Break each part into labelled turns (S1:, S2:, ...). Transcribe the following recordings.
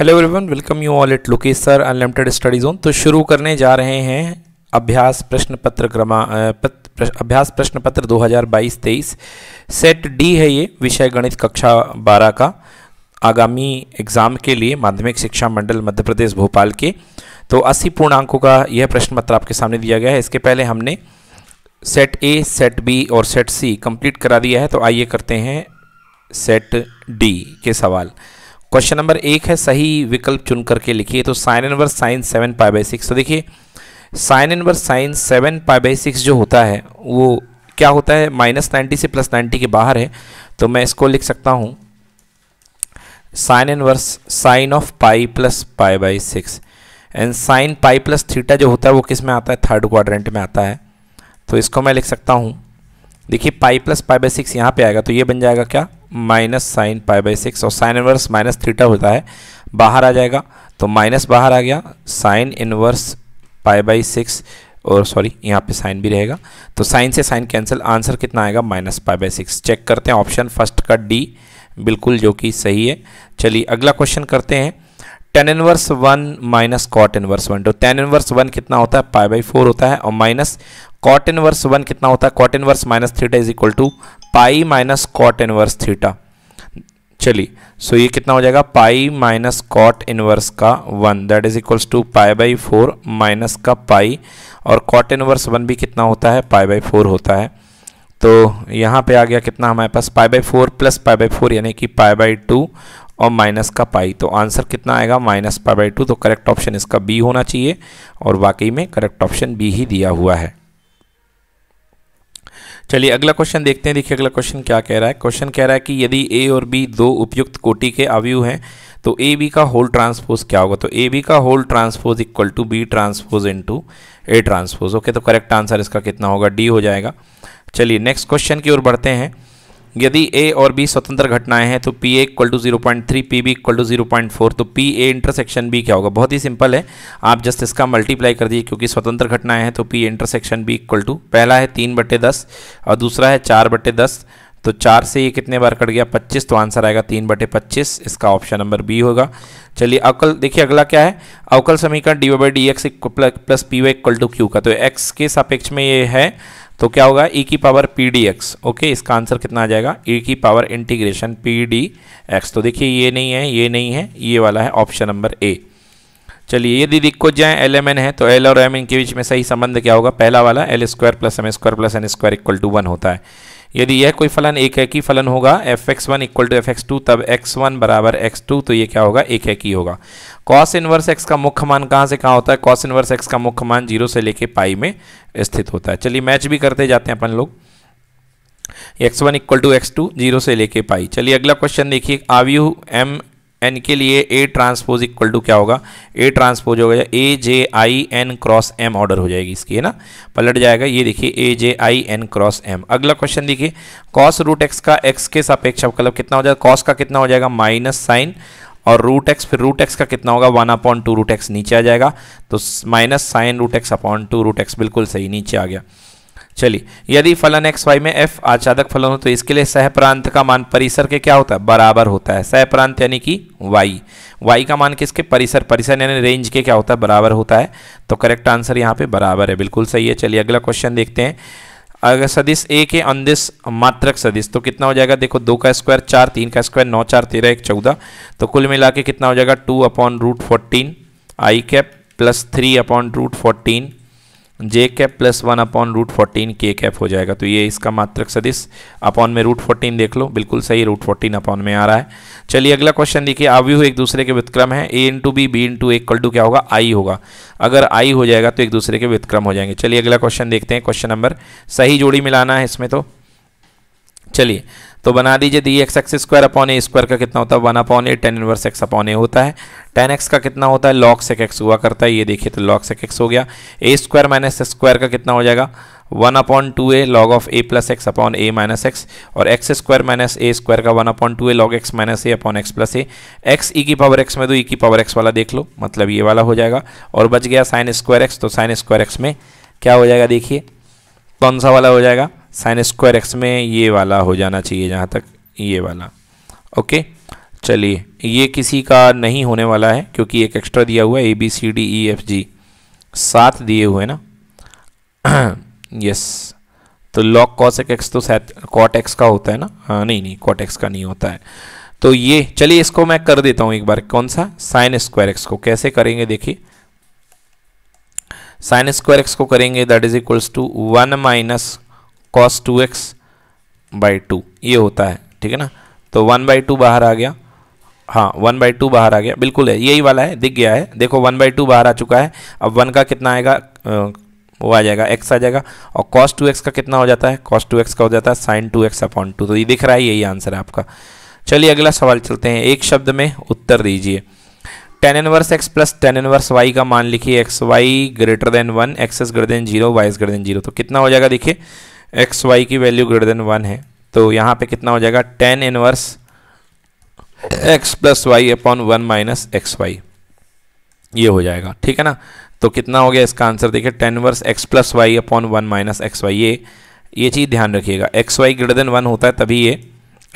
S1: hello everyone welcome you all at Lokesh sir unlimited study zone तो शुरू करने जा रहे हैं अभ्यास प्रश्न पत्र क्रमा प्रश्न, अभ्यास प्रश्न पत्र 2022-23 सेट डी है ये विषय गणित कक्षा 12 का आगामी एग्ज़ाम के लिए माध्यमिक शिक्षा मंडल मध्य प्रदेश भोपाल के तो 80 पूर्णांकों का यह प्रश्न पत्र आपके सामने दिया गया है इसके पहले हमने सेट ए सेट बी और सेट सी कंप्लीट करा दिया है तो आइए करते हैं सेट डी के सवाल क्वेश्चन नंबर एक है सही विकल्प चुन करके लिखिए तो sine inverse sine seven pi by six तो देखिए sine inverse sine seven pi by six जो होता है वो क्या होता है माइनस नाइन्टी से प्लस नाइन्टी के बाहर है तो मैं इसको लिख सकता हूँ sine inverse sine of pi plus pi by six and sine pi plus theta जो होता है वो किस में आता है थर्ड क्वाड्रेंट में आता है तो इसको मैं लिख सकता हूँ देखिए pi plus pi by six यहाँ पर आएगा तो ये बन जाएगा क्या minus sine pi by six और साइन इनवर्स माइनस थीटा होता है बाहर आ जाएगा तो माइनस बाहर आ गया sine inverse pi by six और सॉरी यहाँ पे साइन भी रहेगा तो साइन से साइन कैंसिल आंसर कितना आएगा minus pi by six check करते हैं ऑप्शन फर्स्ट का डी बिल्कुल जो कि सही है चलिए अगला क्वेश्चन करते हैं tan inverse one minus cot inverse one तो टेन इनवर्स वन कितना होता है पाई बाई फोर होता है और माइनस कॉट इनवर्स वन कितना होता है cot inverse minus theta is equal to pi minus cot inverse theta चलिए सो ये कितना हो जाएगा पाई माइनस कॉट इनवर्स का one that is equals to pi by four minus का पाई और कॉट इनवर्स वन भी कितना होता है पाई बाई फोर होता है तो यहाँ पे आ गया कितना हमारे पास pi by four plus pi by four यानी कि पाई बाई टू और माइनस का पाई तो आंसर कितना आएगा माइनस पाई बाई टू तो करेक्ट ऑप्शन इसका बी होना चाहिए और वाकई में करेक्ट ऑप्शन बी ही दिया हुआ है चलिए अगला क्वेश्चन देखते हैं देखिए अगला क्वेश्चन क्या कह रहा है क्वेश्चन कह रहा है कि यदि ए और बी दो उपयुक्त कोटि के आवयु हैं तो ए बी का होल ट्रांसपोज क्या होगा तो ए बी का whole transpose equal to B transpose to A transpose okay तो करेक्ट आंसर इसका कितना होगा डी हो जाएगा चलिए नेक्स्ट क्वेश्चन की ओर बढ़ते हैं यदि ए और बी स्वतंत्र घटनाएं हैं तो P A equal to zero point three P B equal to zero point four तो पी ए इंटरसेक्शन बी क्या होगा बहुत ही सिंपल है आप जस्ट इसका मल्टीप्लाई कर दीजिए क्योंकि स्वतंत्र घटनाएं हैं तो P intersection B equal to पहला है तीन बटे दस और दूसरा है चार बटे दस तो चार से ये कितने बार कट गया पच्चीस तो आंसर आएगा तीन बटे पच्चीस इसका ऑप्शन नंबर बी होगा चलिए अवकल देखिए अगला क्या है अवकल समीकरण D Y D X plus P Y equal to Q का तो एक्स के सापेक्ष में ये है तो क्या होगा ई e की power P D X okay इसका आंसर कितना आ जाएगा ई e की power integration P D X तो देखिए ये नहीं है ये नहीं है ये वाला है ऑप्शन नंबर ए चलिए यदि दिक्कत जाए एल एम एन है तो एल और एम इनके के बीच में सही संबंध क्या होगा पहला वाला L square plus M square plus N square equal to one होता है यदि यह कोई फलन एक है कि फलन होगा F X one equal to F X two तब एक्स वन बराबर एक्स टू तो ये क्या होगा एक है कि होगा कॉस इनवर्स एक्स का मुख्य मान कहाँ से कहाँ होता है कॉस इनवर्स एक्स का मुख्य मान जीरो से लेके पाई में स्थित होता है चलिए मैच भी करते जाते हैं अपन लोग X one equal to X two zero से लेके पाई चलिए अगला क्वेश्चन देखिए आवयू एम एन के लिए ए ट्रांसपोज इक्वल टू क्या होगा ए ट्रांसपोज हो गया A J I N cross M order हो जाएगी इसकी है ना पलट जाएगा ये देखिए A J I N cross M अगला क्वेश्चन देखिए कॉस रूट एक्स का एक्स के सापेक्ष अवकलव मतलब कितना हो जाएगा कॉस का कितना हो जाएगा माइनस साइन और रूट एक्स फिर रूट एक्स का कितना होगा one upon two root X नीचे आ जाएगा तो minus sine root X upon two root X बिल्कुल सही नीचे आ गया चलिए यदि फलन एक्स वाई में एफ आचादक फलन हो तो इसके लिए सह प्रांत का मान परिसर के क्या होता है बराबर होता है सह प्रांत यानी कि वाई वाई का मान किसके परिसर परिसर यानी रेंज के क्या होता है बराबर होता है तो करेक्ट आंसर यहाँ पे बराबर है बिल्कुल सही है चलिए अगला क्वेश्चन देखते हैं अगर सदिश ए के अंदिश मात्रक सदिश तो कितना हो जाएगा देखो दो का स्क्वायर चार तीन का स्क्वायर नौ चार तेरह एक चौदह तो कुल मिला के कितना हो जाएगा two upon root fourteen I cap plus three upon root fourteen J cap plus one upon root fourteen K cap हो जाएगा तो ये इसका मात्रक सदिश अपॉन में रूट फोर्टीन देख लो बिल्कुल सही रूट फोर्टीन अपॉन में आ रहा है चलिए अगला क्वेश्चन देखिए आव्यूह एक दूसरे के व्युतक्रम है A into B B into एक कल्टू क्या होगा आई होगा अगर आई हो जाएगा तो एक दूसरे के व्युतक्रम हो जाएंगे चलिए अगला क्वेश्चन देखते हैं क्वेश्चन नंबर सही जोड़ी मिलाना है इसमें तो चलिए तो बना दीजिए D X X square upon A square का कितना होता है one upon A tan inverse X upon A होता है टेन एक्स का कितना होता है लॉक सेक एक्स हुआ करता है ये देखिए तो लॉक सेक एक्स हो गया ए स्क्वायर माइनस स्क्वायर का कितना हो जाएगा one upon two A log of A plus X upon A minus X और X square minus A square का one upon two A log X minus A upon X plus A X E की power X में तो E e की power X वाला देख लो मतलब ये वाला हो जाएगा और बच गया साइन स्क्वायर एक्स तो साइन स्क्वायर एक्स में क्या हो जाएगा देखिए कौन सा वाला हो जाएगा साइन स्क्वायर एक्स में ये वाला हो जाना चाहिए जहाँ तक ये वाला ओके चलिए ये किसी का नहीं होने वाला है क्योंकि एक एक्स्ट्रा दिया हुआ है A B C D E F G सात दिए हुए ना यस तो लॉक कॉस एक एक्स तो शायद कॉट एक्स का होता है ना हाँ नहीं नहीं कॉट एक्स का नहीं होता है तो ये चलिए इसको मैं कर देता हूँ एक बार कौन सा साइन स्क्वायर एक्स को कैसे करेंगे देखिए साइन स्क्वायर एक्स को करेंगे that is equals to one minus cos two X by two ये होता है ठीक है ना तो वन बाई टू बाहर आ गया हाँ वन बाई टू बाहर आ गया बिल्कुल है यही वाला है दिख गया है देखो वन बाई टू बाहर आ चुका है अब वन का कितना आएगा वो आ जाएगा एक्स आ जाएगा और कॉस टू एक्स का कितना हो जाता है कॉस टू एक्स का हो जाता है sine two X upon two तो ये दिख रहा है यही आंसर है आपका चलिए अगला सवाल चलते हैं एक शब्द में उत्तर दीजिए tan inverse X plus tan inverse Y का मान लिखिए X Y greater than one X is greater than zero Y is greater than zero तो कितना हो जाएगा देखिए एक्स वाई की वैल्यू ग्रेटर देन वन है तो यहाँ पे कितना हो जाएगा tan inverse X plus Y upon one minus X Y ये हो जाएगा ठीक है ना तो कितना हो गया इसका आंसर देखिए tan inverse X plus Y upon one minus X Y ये ये चीज़ ध्यान रखिएगा X Y greater than one होता है तभी ये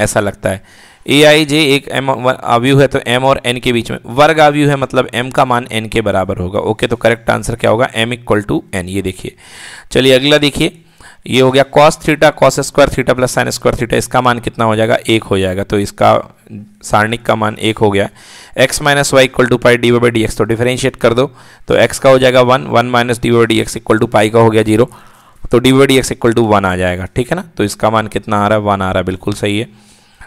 S1: ऐसा लगता है ए आई जे एक एम आवयू है तो एम और एन के बीच में वर्ग आवयू है मतलब एम का मान एन के बराबर होगा ओके तो करेक्ट आंसर क्या होगा एम इक्वल टू एन ये देखिए चलिए अगला देखिए ये हो गया cos theta cos square theta plus sine square theta इसका मान कितना हो जाएगा एक हो जाएगा तो इसका सारणिक का मान एक हो गया X minus Y equal to pi D Y D X तो डिफरेंशिएट कर दो तो एक्स का हो जाएगा one one minus D Y D X equal to pi का हो गया जीरो तो D Y D X equal to one आ जाएगा ठीक है ना तो इसका मान कितना आ रहा है वन आ रहा है बिल्कुल सही है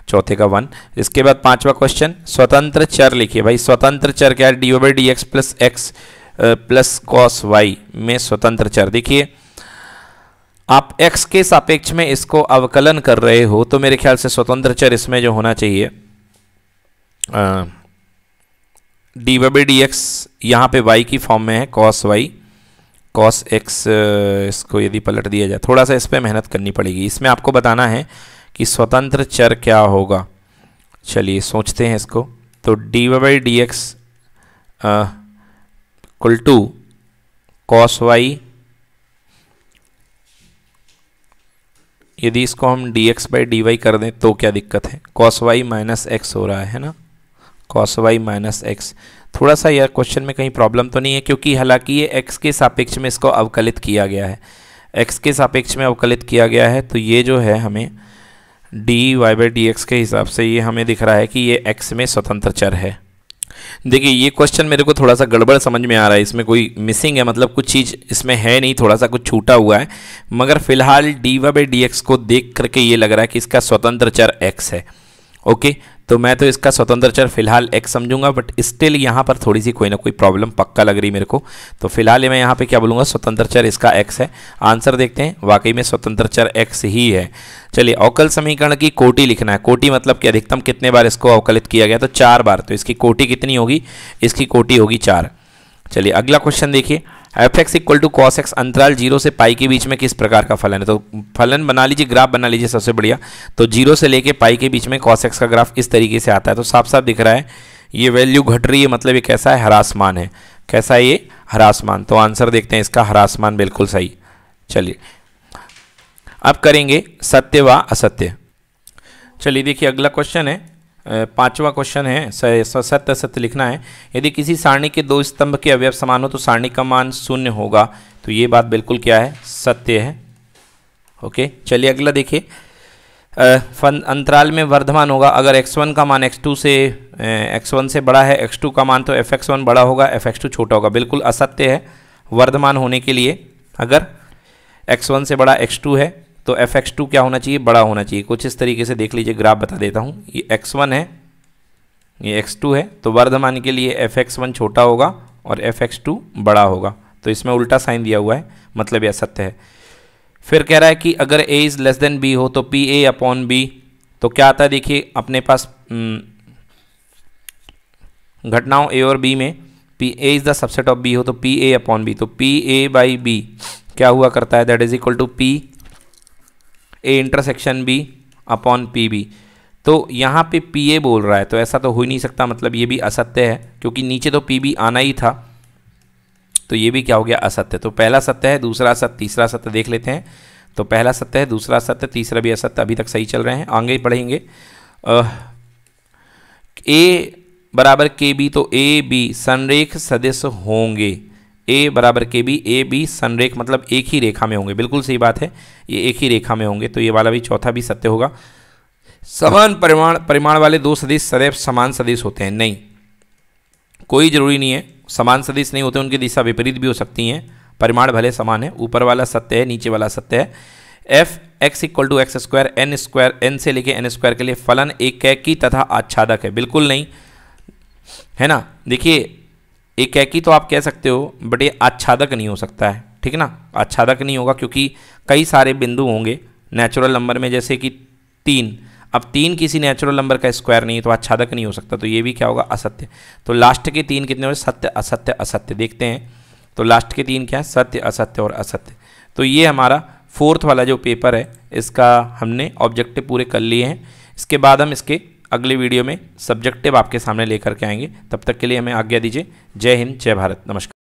S1: चौथे का वन इसके बाद पांचवा क्वेश्चन स्वतंत्र चर लिखिए भाई स्वतंत्र चर क्या है D Y D X plus X plus cos Y में स्वतंत्र चर देखिए आप x के सापेक्ष में इसको अवकलन कर रहे हो तो मेरे ख्याल से स्वतंत्र चर इसमें जो होना चाहिए डी वाई डी एक्स यहाँ पर वाई की फॉर्म में है कॉस वाई कॉस एक्स इसको यदि पलट दिया जाए थोड़ा सा इस पर मेहनत करनी पड़ेगी इसमें आपको बताना है कि स्वतंत्र चर क्या होगा चलिए सोचते हैं इसको तो D Y D X equal to cos Y यदि इसको हम D X by D Y कर दें तो क्या दिक्कत है कॉस वाई माइनस एक्स हो रहा है ना कॉस वाई माइनस एक्स थोड़ा सा यह क्वेश्चन में कहीं प्रॉब्लम तो नहीं है क्योंकि हालांकि ये एक्स के सापेक्ष में इसको अवकलित किया गया है एक्स के सापेक्ष में अवकलित किया गया है तो ये जो है हमें D Y by D X के हिसाब से ये हमें दिख रहा है कि ये एक्स में स्वतंत्र चर है देखिए ये क्वेश्चन मेरे को थोड़ा सा गड़बड़ समझ में आ रहा है इसमें कोई मिसिंग है मतलब कुछ चीज़ इसमें है नहीं थोड़ा सा कुछ छूटा हुआ है मगर फिलहाल D Y by D X को देख करके ये लग रहा है कि इसका स्वतंत्र चर एक्स है ओके तो मैं तो इसका स्वतंत्र चर फिलहाल एक्स समझूंगा बट स्टिल यहाँ पर थोड़ी सी कोई ना कोई प्रॉब्लम पक्का लग रही मेरे को तो फिलहाल मैं यहाँ पे क्या बोलूँगा स्वतंत्र चर इसका एक्स है आंसर देखते हैं वाकई में स्वतंत्र चर एक्स ही है चलिए अवकल समीकरण की कोटी लिखना है कोटी मतलब कि अधिकतम कितने बार इसको अवकलित किया गया तो चार बार तो इसकी कोटी कितनी होगी इसकी कोटी होगी चार चलिए अगला क्वेश्चन देखिए F X equal to cos X अंतराल जीरो से पाई के बीच में किस प्रकार का फलन है तो फलन बना लीजिए ग्राफ बना लीजिए सबसे बढ़िया तो जीरो से लेके पाई के बीच में कॉस एक्स का ग्राफ किस तरीके से आता है तो साफ साफ दिख रहा है ये वैल्यू घट रही है मतलब ये कैसा है हरासमान है कैसा है ये हरासमान तो आंसर देखते हैं इसका हरासमान बिल्कुल सही चलिए अब करेंगे सत्य व असत्य चलिए देखिए अगला क्वेश्चन है पांचवा क्वेश्चन है सत्य सत्य लिखना है यदि किसी सारणी के दो स्तंभ के अवयव समान हो तो सारणी का मान शून्य होगा तो ये बात बिल्कुल क्या है सत्य है ओके चलिए अगला देखिए फन अंतराल में वर्धमान होगा अगर x1 का मान x2 से x1 से बड़ा है x2 का मान तो fx1 बड़ा होगा fx2 छोटा होगा बिल्कुल असत्य है वर्धमान होने के लिए अगर x1 से बड़ा x2 है तो एफ एक्स टू क्या होना चाहिए बड़ा होना चाहिए कुछ इस तरीके से देख लीजिए ग्राफ बता देता हूँ ये एक्स वन है ये एक्स टू है तो वर्धमान के लिए एफ एक्स वन छोटा होगा और एफ एक्स टू बड़ा होगा तो इसमें उल्टा साइन दिया हुआ है मतलब यह सत्य है फिर कह रहा है कि अगर A is less than B हो तो पी ए अपॉन बी तो क्या आता है देखिए अपने पास हम्म, घटनाओं ए और बी में P A is the subset of B हो तो पी ए अपॉन बी तो पी ए बाई बी क्या हुआ करता है that is equal to P A intersection B upon P B तो यहाँ पे पी ए बोल रहा है तो ऐसा तो हो ही नहीं सकता मतलब ये भी असत्य है क्योंकि नीचे तो पी बी आना ही था तो ये भी क्या हो गया असत्य तो पहला सत्य है दूसरा सत्य तीसरा सत्य देख लेते हैं तो पहला सत्य है दूसरा सत्य तीसरा भी असत्य अभी तक सही चल रहे हैं आगे ही पढ़ेंगे ए बराबर के बी तो ए बी संरेख सदस्य होंगे ए बराबर के बी ए बी सनरेख मतलब एक ही रेखा में होंगे बिल्कुल सही बात है ये एक ही रेखा में होंगे तो ये वाला भी चौथा भी सत्य होगा समान परिमाण परिमाण वाले दो सदिश सदैव समान सदिश होते हैं नहीं कोई ज़रूरी नहीं है समान सदिश नहीं होते उनकी दिशा विपरीत भी हो सकती हैं परिमाण भले समान है ऊपर वाला सत्य है नीचे वाला सत्य है F X equal to X square N square N से लेके एन स्क्वायर के लिए फलन एक है की तथा आच्छादक है बिल्कुल नहीं है ना देखिए एक एकेकी तो आप कह सकते हो बट ये आच्छादक नहीं हो सकता है ठीक ना आच्छादक नहीं होगा क्योंकि कई सारे बिंदु होंगे नेचुरल नंबर में जैसे कि तीन अब तीन किसी नेचुरल नंबर का स्क्वायर नहीं है तो आच्छादक नहीं हो सकता तो ये भी क्या होगा असत्य तो लास्ट के तीन कितने हो सत्य असत्य असत्य देखते हैं तो लास्ट के तीन क्या है सत्य असत्य और असत्य तो ये हमारा फोर्थ वाला जो पेपर है इसका हमने ऑब्जेक्टिव पूरे कर लिए हैं इसके बाद हम इसके अगले वीडियो में सब्जेक्टिव आपके सामने लेकर के आएंगे तब तक के लिए हमें आज्ञा दीजिए जय हिंद जय भारत नमस्कार